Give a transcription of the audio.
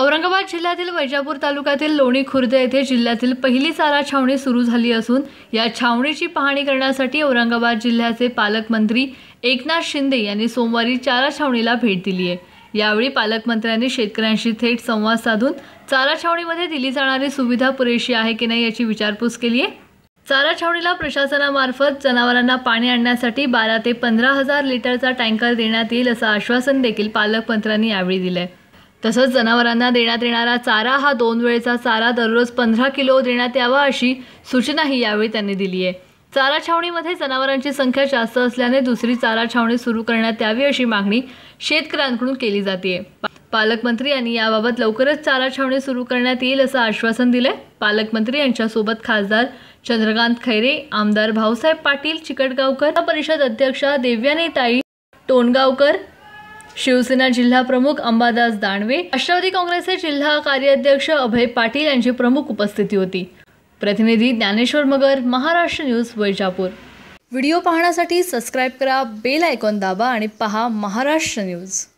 औरंगाबाद जिल्ह्यातील वैजापूर तालुक्यातील लोणी खुर्द येथे जिल्ह्यातील पहिली चारा छावणी सुरू झाली असून या छावणीची पाहणी करण्यासाठी औरंगाबाद जिल्ह्याचे पालकमंत्री एकनाथ शिंदे यांनी सोमवारी चारा छावणीला भेट दिली आहे यावेळी पालकमंत्र्यांनी शेतकऱ्यांशी थेट संवाद साधून चारा छावणीमध्ये दिली जाणारी सुविधा पुरेशी आहे की नाही याची विचारपूस केली आहे चारा छावणीला प्रशासनामार्फत जनावरांना पाणी आणण्यासाठी बारा ते पंधरा हजार लिटरचा टँकर देण्यात येईल असं आश्वासन देखील पालकमंत्र्यांनी यावेळी दिलं आहे तसंच जनावरांना देण्यात येणारा चारा हा दोन वेळेचा चारा दररोज पंधरा किलो देण्यात यावा अशी सूचनाही यावेळी त्यांनी दिली आहे चारा छावणीमध्ये जनावरांची संख्या जास्त असल्याने दुसरी चारा छावणी सुरू करण्यात यावी अशी मागणी शेतकऱ्यांकडून केली जाते पालकमंत्री यांनी याबाबत लवकरच चारा छावणी सुरू करण्यात येईल असं आश्वासन दिले पालकमंत्री यांच्यासोबत खासदार चंद्रकांत खैरे आमदार भाऊसाहेब पाटील चिकटगावकर परिषद अध्यक्षा देव्यानी ताई टोणगावकर शिवसेना जिल्हा प्रमुख अंबादास दानवे राष्ट्रवादी काँग्रेसचे जिल्हा कार्याध्यक्ष अभय पाटील यांची प्रमुख उपस्थिती होती प्रतिनिधी ज्ञानेश्वर मगर महाराष्ट्र न्यूज वैजापूर व्हिडिओ पाहण्यासाठी सबस्क्राईब करा बेल आयकॉन दाबा आणि पहा महाराष्ट्र न्यूज